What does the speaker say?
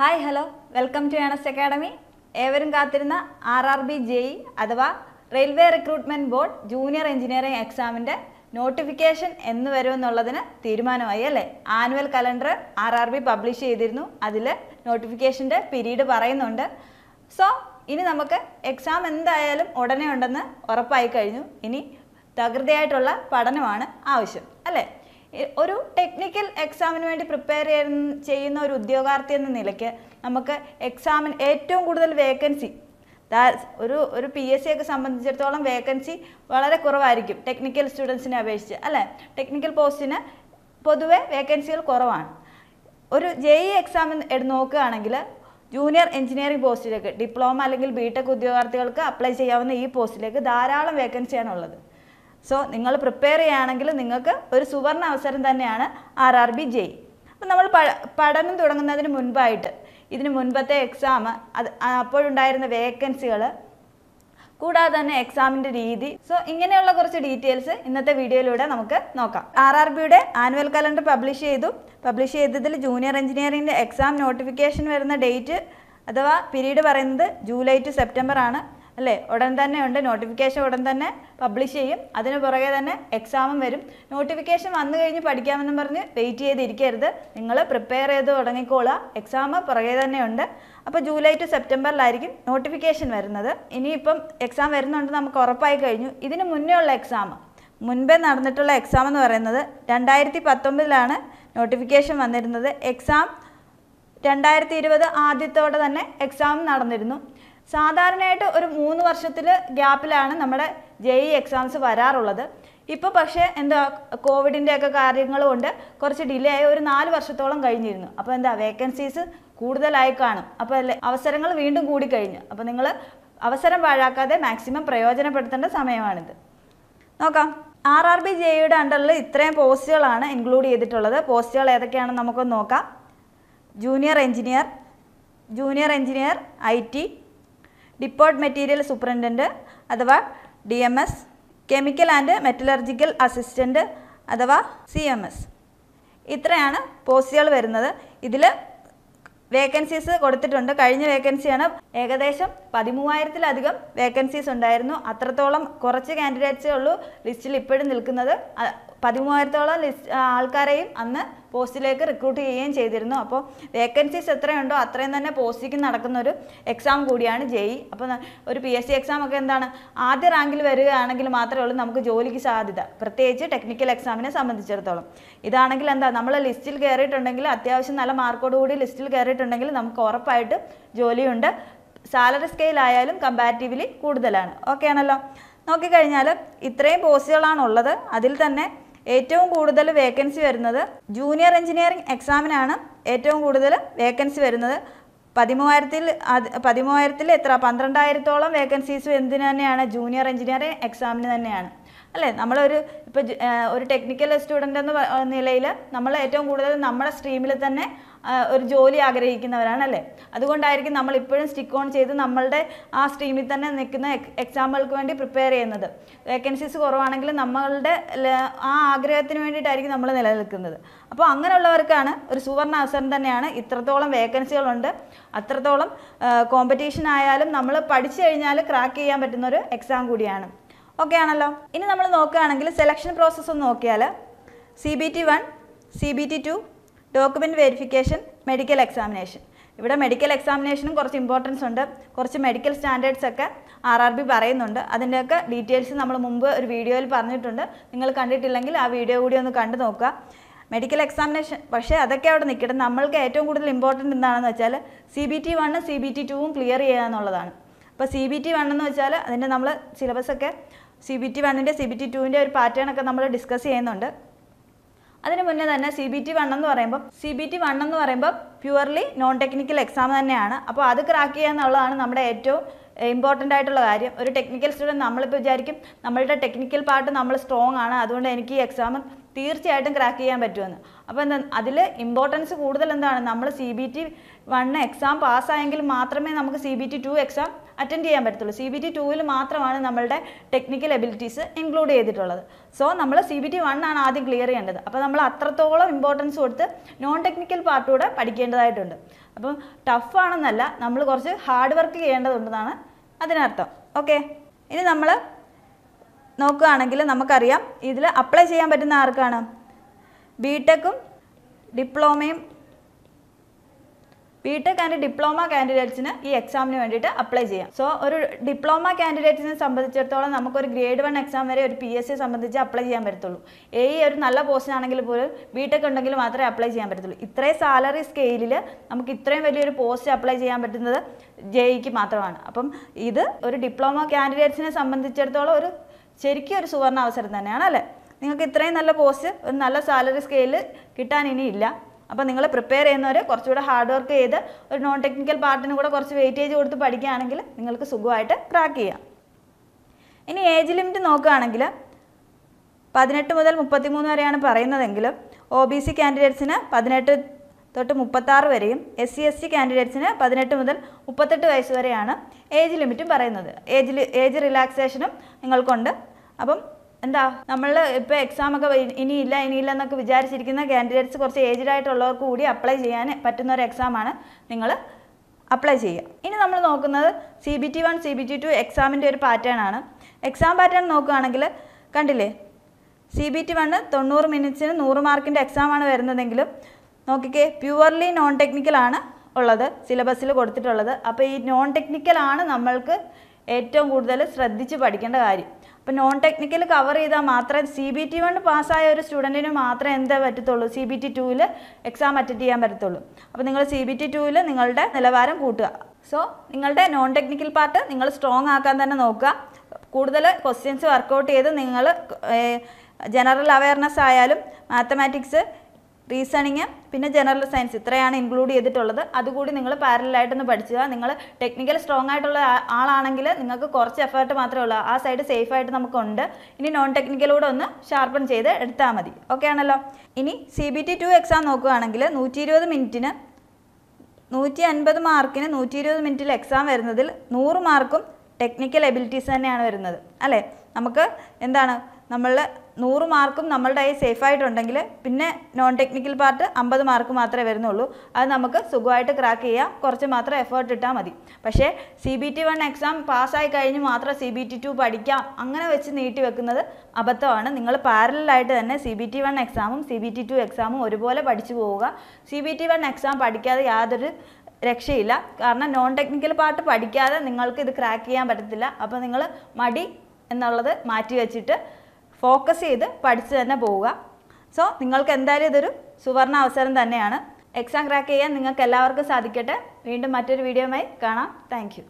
Hi hello welcome to എണസ് academy ഏവരും കാത്തിരുന്ന ആർ ആർ ബി ജെഇ അഥവാ Railway Recruitment Board junior engineering എക്സാമിൻ്റെ നോട്ടിഫിക്കേഷൻ എന്ന് വരുമെന്നുള്ളതിന് തീരുമാനമായി അല്ലേ annual calendar R R B publish ചെയ്തിരുന്നു അതിൽ നോട്ടിഫിക്കേഷൻ്റെ പീരീഡ് പറയുന്നുണ്ട് സോ ഇനി നമുക്ക് എക്സാം എന്തായാലും ഉടനെ ഉണ്ടെന്ന് ഉറപ്പായി കഴിഞ്ഞു ഇനി തകൃതിയായിട്ടുള്ള പഠനമാണ് ആവശ്യം അല്ലേ ഒരു ടെക്നിക്കൽ എക്സാമിന് വേണ്ടി പ്രിപ്പയർ ചെയ്യുന്ന ഒരു ഉദ്യോഗാർത്ഥി എന്ന നിലയ്ക്ക് നമുക്ക് എക്സാമിന് ഏറ്റവും കൂടുതൽ വേക്കൻസി ഒരു ഒരു പി എസ് സി ഒക്കെ സംബന്ധിച്ചിടത്തോളം വേക്കൻസി വളരെ കുറവായിരിക്കും ടെക്നിക്കൽ സ്റ്റുഡൻസിനെ അപേക്ഷിച്ച് അല്ലേ ടെക്നിക്കൽ പോസ്റ്റിന് പൊതുവെ വേക്കൻസികൾ കുറവാണ് ഒരു ജെ ഇ എക്സാം നോക്കുകയാണെങ്കിൽ ജൂനിയർ എഞ്ചിനീയറിംഗ് പോസ്റ്റിലേക്ക് ഡിപ്ലോമ അല്ലെങ്കിൽ ബിടെക് ഉദ്യോഗാർത്ഥികൾക്ക് അപ്ലൈ ചെയ്യാവുന്ന ഈ പോസ്റ്റിലേക്ക് ധാരാളം വേക്കൻസിയാണ് ഉള്ളത് സോ നിങ്ങൾ പ്രിപ്പയർ ചെയ്യുകയാണെങ്കിൽ നിങ്ങൾക്ക് ഒരു സുവർണ അവസരം തന്നെയാണ് ആർ ആർ ബി ജെയ് അപ്പം നമ്മൾ പഠനം തുടങ്ങുന്നതിന് മുൻപായിട്ട് ഇതിന് മുൻപത്തെ എക്സാം അത് അപ്പോഴുണ്ടായിരുന്ന വേക്കൻസികൾ കൂടാതെ തന്നെ എക്സാമിൻ്റെ രീതി സോ ഇങ്ങനെയുള്ള കുറച്ച് ഡീറ്റെയിൽസ് ഇന്നത്തെ വീഡിയോയിലൂടെ നമുക്ക് നോക്കാം ആർ ആർ ബിയുടെ ആനുവൽ കലണ്ടർ പബ്ലിഷ് ചെയ്തു പബ്ലിഷ് ചെയ്തതിൽ ജൂനിയർ എഞ്ചിനീയറിംഗിൻ്റെ എക്സാം നോട്ടിഫിക്കേഷൻ വരുന്ന ഡേറ്റ് അഥവാ പീരീഡ് പറയുന്നത് ജൂലൈ ടു സെപ്റ്റംബർ ആണ് അല്ലേ ഉടൻ തന്നെ ഉണ്ട് നോട്ടിഫിക്കേഷൻ ഉടൻ തന്നെ പബ്ലിഷ് ചെയ്യും അതിന് പുറകെ തന്നെ എക്സാമും വരും നോട്ടിഫിക്കേഷൻ വന്നു കഴിഞ്ഞ് പഠിക്കാമെന്നും പറഞ്ഞ് വെയിറ്റ് ചെയ്തിരിക്കരുത് നിങ്ങൾ പ്രിപ്പയർ ചെയ്ത് തുടങ്ങിക്കോളുക എക്സാം പുറകെ തന്നെ ഉണ്ട് അപ്പോൾ ജൂലൈ ടു സെപ്റ്റംബറിലായിരിക്കും നോട്ടിഫിക്കേഷൻ വരുന്നത് ഇനിയിപ്പം എക്സാം വരുന്നുണ്ട് നമുക്ക് ഉറപ്പായി കഴിഞ്ഞു ഇതിന് മുന്നേ ഉള്ള എക്സാം മുൻപേ നടന്നിട്ടുള്ള എക്സാം എന്ന് പറയുന്നത് രണ്ടായിരത്തി പത്തൊമ്പതിലാണ് നോട്ടിഫിക്കേഷൻ വന്നിരുന്നത് എക്സാം രണ്ടായിരത്തി ഇരുപത് ആദ്യത്തോടെ തന്നെ എക്സാം നടന്നിരുന്നു സാധാരണയായിട്ട് ഒരു മൂന്ന് വർഷത്തിൽ ഗ്യാപ്പിലാണ് നമ്മുടെ ജെ ഇ എക്സാംസ് വരാറുള്ളത് ഇപ്പോൾ പക്ഷേ എന്താ കോവിഡിൻ്റെ ഒക്കെ കാര്യങ്ങൾ കൊണ്ട് കുറച്ച് ഡിലേ ആയി ഒരു നാല് വർഷത്തോളം കഴിഞ്ഞിരുന്നു അപ്പോൾ എന്താ വേക്കൻസീസ് കൂടുതലായി കാണും അപ്പോൾ അവസരങ്ങൾ വീണ്ടും കൂടിക്കഴിഞ്ഞു അപ്പോൾ നിങ്ങൾ അവസരം പാഴാക്കാതെ മാക്സിമം പ്രയോജനപ്പെടുത്തേണ്ട സമയമാണിത് നോക്കാം ആർ ആർ ബി ജെയുടെ അണ്ടറിൽ ഇത്രയും പോസ്റ്റുകളാണ് ഇൻക്ലൂഡ് ചെയ്തിട്ടുള്ളത് പോസ്റ്റുകൾ ഏതൊക്കെയാണെന്ന് നമുക്കൊന്ന് നോക്കാം junior engineer junior engineer I T depot material superintendent അഥവാ D M S chemical and metallurgical assistant അഥവാ സി എം എസ് ഇത്രയാണ് പോസ്റ്റുകൾ വരുന്നത് ഇതിൽ വേക്കൻസീസ് കൊടുത്തിട്ടുണ്ട് കഴിഞ്ഞ വേക്കൻസിയാണ് ഏകദേശം പതിമൂവായിരത്തിലധികം വേക്കൻസീസ് ഉണ്ടായിരുന്നു അത്രത്തോളം കുറച്ച് കാൻഡിഡേറ്റ്സേ ഉള്ളൂ ലിസ്റ്റിൽ ഇപ്പോഴും നിൽക്കുന്നത് പതിമൂവായിരത്തോളം ലിസ്റ്റ് ആൾക്കാരെയും അന്ന് പോസ്റ്റിലേക്ക് റിക്രൂട്ട് ചെയ്യുകയും ചെയ്തിരുന്നു അപ്പോൾ വേക്കൻസീസ് എത്രയുണ്ടോ അത്രയും തന്നെ പോസ്റ്റിലേക്ക് നടക്കുന്ന e. ഒരു എക്സാം കൂടിയാണ് ജെയി അപ്പോൾ ഒരു പി എസ് സി എക്സാം ഒക്കെ എന്താണ് ആദ്യ റാങ്കിൽ വരികയാണെങ്കിൽ മാത്രമേ ഉള്ളൂ നമുക്ക് ജോലിക്ക് സാധ്യത പ്രത്യേകിച്ച് ടെക്നിക്കൽ എക്സാമിനെ സംബന്ധിച്ചിടത്തോളം ഇതാണെങ്കിൽ എന്താ നമ്മൾ ലിസ്റ്റിൽ കയറിയിട്ടുണ്ടെങ്കിൽ അത്യാവശ്യം നല്ല മാർക്കോടുകൂടി ലിസ്റ്റിൽ കയറിയിട്ടുണ്ടെങ്കിൽ നമുക്ക് ഉറപ്പായിട്ട് ജോലിയുണ്ട് സാലറി സ്കെയിലായാലും കമ്പാരിറ്റീവ്ലി കൂടുതലാണ് ഓക്കെ ആണല്ലോ നോക്കിക്കഴിഞ്ഞാൽ ഇത്രയും പോസ്റ്റുകളാണുള്ളത് അതിൽ തന്നെ ഏറ്റവും കൂടുതൽ വേക്കൻസി വരുന്നത് ജൂനിയർ എഞ്ചിനീയറിംഗ് എക്സാമിനാണ് ഏറ്റവും കൂടുതൽ വേക്കൻസി വരുന്നത് പതിമൂവായിരത്തിൽ പതിമൂവായിരത്തിൽ എത്ര പന്ത്രണ്ടായിരത്തോളം വേക്കൻസീസ് എന്തിനു തന്നെയാണ് ജൂനിയർ എഞ്ചിനീയറിംഗ് എക്സാമിന് തന്നെയാണ് അല്ലേ നമ്മളൊരു ഇപ്പോൾ ഒരു ടെക്നിക്കൽ സ്റ്റുഡൻ്റ് എന്ന നിലയിൽ നമ്മൾ ഏറ്റവും കൂടുതൽ നമ്മുടെ സ്ട്രീമിൽ തന്നെ ഒരു ജോലി ആഗ്രഹിക്കുന്നവരാണ് അല്ലേ അതുകൊണ്ടായിരിക്കും നമ്മൾ ഇപ്പോഴും സ്റ്റിക്ക് ഓൺ ചെയ്ത് നമ്മളുടെ ആ സ്ട്രീമിൽ തന്നെ നിൽക്കുന്ന എക്സാമ്പിൾക്ക് വേണ്ടി പ്രിപ്പയർ ചെയ്യുന്നത് വേക്കൻസീസ് കുറവാണെങ്കിലും നമ്മളുടെ ആ ആഗ്രഹത്തിന് വേണ്ടിയിട്ടായിരിക്കും നമ്മൾ നിലനിൽക്കുന്നത് അപ്പോൾ അങ്ങനെയുള്ളവർക്കാണ് ഒരു സുവർണ അവസരം തന്നെയാണ് ഇത്രത്തോളം വേക്കൻസികളുണ്ട് അത്രത്തോളം കോമ്പറ്റീഷൻ ആയാലും നമ്മൾ പഠിച്ചു കഴിഞ്ഞാൽ ക്രാക്ക് ചെയ്യാൻ പറ്റുന്ന ഒരു എക്സാം കൂടിയാണ് ഓക്കെ ആണല്ലോ ഇനി നമ്മൾ നോക്കുകയാണെങ്കിൽ സെലക്ഷൻ പ്രോസസ്സ് നോക്കിയാൽ C B T one C B T two document verification medical examination ഇവിടെ മെഡിക്കൽ എക്സാമിനേഷനും കുറച്ച് ഇമ്പോർട്ടൻസ് ഉണ്ട് കുറച്ച് മെഡിക്കൽ സ്റ്റാൻഡേർഡ്സ് ഒക്കെ ആർ ആർ ബി പറയുന്നുണ്ട് അതിൻ്റെയൊക്കെ ഡീറ്റെയിൽസ് നമ്മൾ മുമ്പ് ഒരു വീഡിയോയിൽ പറഞ്ഞിട്ടുണ്ട് നിങ്ങൾ കണ്ടിട്ടില്ലെങ്കിൽ ആ വീഡിയോ കൂടി ഒന്ന് കണ്ടു നോക്കുക മെഡിക്കൽ എക്സാമിനേഷൻ പക്ഷേ അതൊക്കെ അവിടെ നിൽക്കട്ടെ നമ്മൾക്ക് ഏറ്റവും കൂടുതൽ ഇമ്പോർട്ടൻ്റ് എന്താണെന്ന് വെച്ചാൽ സി ബി ടി വണ്ണും സി ബി ടി ടുവും ക്ലിയർ ചെയ്യുക എന്നുള്ളതാണ് അപ്പോൾ സി ബി ടി വണ്ണെന്ന് വെച്ചാൽ അതിൻ്റെ നമ്മൾ സിലബസൊക്കെ സി ബി ടി വണ്ണിൻ്റെ സി ബി ടി ടുവിൻ്റെ ഒരു പാറ്റേൺ ഒക്കെ നമ്മൾ ഡിസ്കസ് ചെയ്യുന്നുണ്ട് അതിന് മുന്നേ തന്നെ സി ബി ടി വൺ എന്ന് പറയുമ്പോൾ സി ബി ടി വൺ എന്ന് പറയുമ്പോൾ പ്യുവർലി നോൺ ടെക്നിക്കൽ എക്സാം തന്നെയാണ് അപ്പോൾ അത് ക്രാക്ക് ചെയ്യുക എന്നുള്ളതാണ് നമ്മുടെ ഏറ്റവും ഇമ്പോർട്ടൻ്റ് ആയിട്ടുള്ള കാര്യം ഒരു ടെക്നിക്കൽ സ്റ്റുഡൻറ്റ് നമ്മളിപ്പോൾ വിചാരിക്കും നമ്മളുടെ ടെക്നിക്കൽ പാർട്ട് നമ്മൾ സ്ട്രോങ് ആണ് അതുകൊണ്ട് എനിക്ക് ഈ എക്സാം തീർച്ചയായിട്ടും ക്രാക്ക് ചെയ്യാൻ പറ്റുമെന്ന് അപ്പോൾ എന്താ അതിൽ ഇമ്പോർട്ടൻസ് കൂടുതൽ എന്താണ് നമ്മൾ C B T one exam പാസ്സായെങ്കിൽ മാത്രമേ നമുക്ക് C B T two exam attend ചെയ്യാൻ പറ്റത്തുള്ളൂ സി ബി ടി ടൂവിൽ മാത്രമാണ് നമ്മളുടെ ടെക്നിക്കൽ എബിലിറ്റീസ് ഇൻക്ലൂഡ് ചെയ്തിട്ടുള്ളത് സോ നമ്മൾ സി ബി ടി വണ്ണാണ് ആണ് ആദ്യം ക്ലിയർ ചെയ്യേണ്ടത് അപ്പോൾ നമ്മൾ അത്രത്തോളം ഇമ്പോർട്ടൻസ് കൊടുത്ത് നോൺ ടെക്നിക്കൽ പാർട്ട് പഠിക്കേണ്ടതായിട്ടുണ്ട് അപ്പം ടഫാണെന്നല്ല നമ്മൾ കുറച്ച് ഹാർഡ് വർക്ക് ചെയ്യേണ്ടതുണ്ടെന്നാണ് അതിനർത്ഥം ഓക്കെ ഇനി നമ്മൾ നോക്കുകയാണെങ്കിൽ നമുക്കറിയാം ഇതിൽ അപ്ലൈ ചെയ്യാൻ പറ്റുന്ന ആർക്കാണ് ബിടെക്കും ഡിപ്ലോമയും ബി ടെക് ആൻഡ് ഡിപ്ലോമ കാൻഡിഡേറ്റ്സിന് ഈ എക്സാമിന് വേണ്ടിയിട്ട് അപ്ലൈ ചെയ്യാം സോ ഒരു ഡിപ്ലോമ കാൻഡിഡേറ്റ്സിനെ സംബന്ധിച്ചിടത്തോളം നമുക്കൊരു ഗ്രേഡ് വൺ എക്സാം വരെ ഒരു പി എസ് സി സംബന്ധിച്ച് അപ്ലൈ ചെയ്യാൻ പറ്റത്തുള്ളൂ എ ഒരു നല്ല പോസ്റ്റ് ആണെങ്കിൽ പോലും ബി ടെക് ഉണ്ടെങ്കിൽ മാത്രമേ അപ്ലൈ ചെയ്യാൻ പറ്റത്തുള്ളൂ ഇത്രയും സാലറി സ്കെയിലിൽ നമുക്ക് ഇത്രയും വലിയൊരു പോസ്റ്റ് അപ്ലൈ ചെയ്യാൻ പറ്റുന്നത് ഇക്ക് e മാത്രമാണ് അപ്പം ഇത് ഒരു ഡിപ്ലോമ കാൻഡിഡേറ്റ്സിനെ സംബന്ധിച്ചിടത്തോളം ഒരു ശരിക്കും ഒരു സുവർണ അവസരം തന്നെയാണ് അല്ലേ നിങ്ങൾക്ക് ഇത്രയും നല്ല പോസ്റ്റ് ഒരു നല്ല സാലറി സ്കെയിലിൽ കിട്ടാൻ ഇനിയില്ല അപ്പോൾ നിങ്ങൾ പ്രിപ്പയർ ചെയ്യുന്നവർ കുറച്ചുകൂടെ ഹാർഡ് വർക്ക് ചെയ്ത് ഒരു നോൺ ടെക്നിക്കൽ പാർട്ടിന് കൂടെ കുറച്ച് വെയിറ്റേജ് കൊടുത്ത് പഠിക്കുകയാണെങ്കിൽ നിങ്ങൾക്ക് സുഖമായിട്ട് ക്രാക്ക് ചെയ്യാം ഇനി ഏജ് ലിമിറ്റ് നോക്കുകയാണെങ്കിൽ പതിനെട്ട് മുതൽ മുപ്പത്തിമൂന്ന് വരെയാണ് പറയുന്നതെങ്കിലും ഒ ബി സി കാൻഡിഡേറ്റ്സിന് പതിനെട്ട് തൊട്ട് മുപ്പത്താറ് വരെയും എസ് സി എസ് സി കാൻഡിഡേറ്റ്സിന് പതിനെട്ട് മുതൽ മുപ്പത്തെട്ട് വയസ്സ് വരെയാണ് ഏജ് ലിമിറ്റും പറയുന്നത് ഏജ് ഏജ് റിലാക്സേഷനും നിങ്ങൾക്കുണ്ട് അപ്പം എന്താ നമ്മൾ ഇപ്പോൾ എക്സാം ഒക്കെ ഇനിയില്ല ഇനിയില്ല എന്നൊക്കെ വിചാരിച്ചിരിക്കുന്ന കാൻഡിഡേറ്റ്സ് കുറച്ച് ഏജ്ഡ് ആയിട്ടുള്ളവർക്ക് കൂടി അപ്ലൈ ചെയ്യാൻ പറ്റുന്ന ഒരു എക്സാമാണ് നിങ്ങൾ അപ്ലൈ ചെയ്യുക ഇനി നമ്മൾ നോക്കുന്നത് C B T one C B T two എക്സാമിൻ്റെ ഒരു പാറ്റേൺ ആണ് എക്സാം പാറ്റേൺ നോക്കുകയാണെങ്കിൽ കണ്ടില്ലേ സി ബി ടി വണ് തൊണ്ണൂറ് മിനിറ്റ്സിന് നൂറ് മാർക്കിൻ്റെ എക്സാമാണ് വരുന്നതെങ്കിലും നോക്കിക്കേ പ്യുവർലി നോൺ ടെക്നിക്കലാണ് ഉള്ളത് സിലബസിൽ കൊടുത്തിട്ടുള്ളത് അപ്പോൾ ഈ നോൺ ടെക്നിക്കലാണ് നമ്മൾക്ക് ഏറ്റവും കൂടുതൽ ശ്രദ്ധിച്ച് പഠിക്കേണ്ട കാര്യം അപ്പോൾ നോൺ ടെക്നിക്കൽ കവർ ചെയ്താൽ മാത്രമേ സി ബി ടി വൺ പാസ്സായ ഒരു സ്റ്റുഡൻറ്റിന് മാത്രമേ എന്താ പറ്റത്തുള്ളൂ സി ബി ടി ടൂവിൽ എക്സാം അറ്റൻഡ് ചെയ്യാൻ പറ്റത്തുള്ളൂ അപ്പോൾ നിങ്ങൾ സി ബി ടി ടൂവിൽ നിങ്ങളുടെ നിലവാരം കൂട്ടുക സോ നിങ്ങളുടെ നോൺ ടെക്നിക്കൽ പാർട്ട് നിങ്ങൾ സ്ട്രോങ് ആക്കാൻ തന്നെ നോക്കുക കൂടുതൽ ക്വസ്റ്റ്യൻസ് വർക്കൗട്ട് ചെയ്ത് നിങ്ങൾ ജനറൽ അവയർനെസ് ആയാലും മാത്തമാറ്റിക്സ് റീസണിങ് പിന്നെ ജനറൽ സയൻസ് ഇത്രയാണ് ഇൻക്ലൂഡ് ചെയ്തിട്ടുള്ളത് അതുകൂടി നിങ്ങൾ പാരലായിട്ടൊന്ന് പഠിച്ചുക നിങ്ങൾ ടെക്നിക്കൽ സ്ട്രോങ് ആയിട്ടുള്ള ആളാണെങ്കിൽ നിങ്ങൾക്ക് കുറച്ച് എഫേർട്ട് മാത്രമേ ഉള്ളൂ ആ സൈഡ് സേഫ് ആയിട്ട് നമുക്കുണ്ട് ഇനി നോൺ ടെക്നിക്കലൂടെ ഒന്ന് ഷാർപ്പൺ ചെയ്ത് എടുത്താൽ മതി ഓക്കെ ആണല്ലോ ഇനി C B T two exam നോക്കുകയാണെങ്കിൽ നൂറ്റി ഇരുപത് മിനിറ്റിന് നൂറ്റി അൻപത് മാർക്കിന് നൂറ്റി ഇരുപത് മിനിറ്റിൽ എക്സാം വരുന്നതിൽ നൂറ് മാർക്കും ടെക്നിക്കൽ എബിലിറ്റീസ് തന്നെയാണ് വരുന്നത് അല്ലേ നമുക്ക് എന്താണ് നമ്മൾ നൂറ് മാർക്കും നമ്മളുടെ കയ്യിൽ ആയിട്ടുണ്ടെങ്കിൽ പിന്നെ നോൺ ടെക്നിക്കൽ പാർട്ട് അമ്പത് മാർക്ക് മാത്രമേ വരുന്നുള്ളൂ അത് നമുക്ക് സുഖമായിട്ട് ക്രാക്ക് ചെയ്യാം കുറച്ച് മാത്രം എഫേർട്ട് ഇട്ടാൽ മതി പക്ഷേ C B T one exam പാസ്സായി കഴിഞ്ഞ് മാത്രം സി ബി ടി ടു പഠിക്കാം അങ്ങനെ വെച്ച് നീട്ടി വെക്കുന്നത് അബദ്ധമാണ് നിങ്ങൾ പാരലായിട്ട് തന്നെ സി ബി ടി വൺ എക്സാമും സി ബി ടി ടു എക്സാമും ഒരുപോലെ പഠിച്ചു പോവുക C B T one exam പഠിക്കാതെ യാതൊരു രക്ഷയില്ല കാരണം നോൺ ടെക്നിക്കൽ പാർട്ട് പഠിക്കാതെ നിങ്ങൾക്ക് ഇത് ക്രാക്ക് ചെയ്യാൻ പറ്റത്തില്ല അപ്പോൾ നിങ്ങൾ മടി എന്നുള്ളത് മാറ്റി വെച്ചിട്ട് ഫോക്കസ് ചെയ്ത് പഠിച്ചു തന്നെ പോവുക സോ നിങ്ങൾക്ക് എന്തായാലും ഇതൊരു സുവർണ അവസരം തന്നെയാണ് എക്സാം ക്രാക്ക് ചെയ്യാൻ നിങ്ങൾക്ക് എല്ലാവർക്കും സാധിക്കട്ടെ വീണ്ടും മറ്റൊരു വീഡിയോയുമായി കാണാം താങ്ക്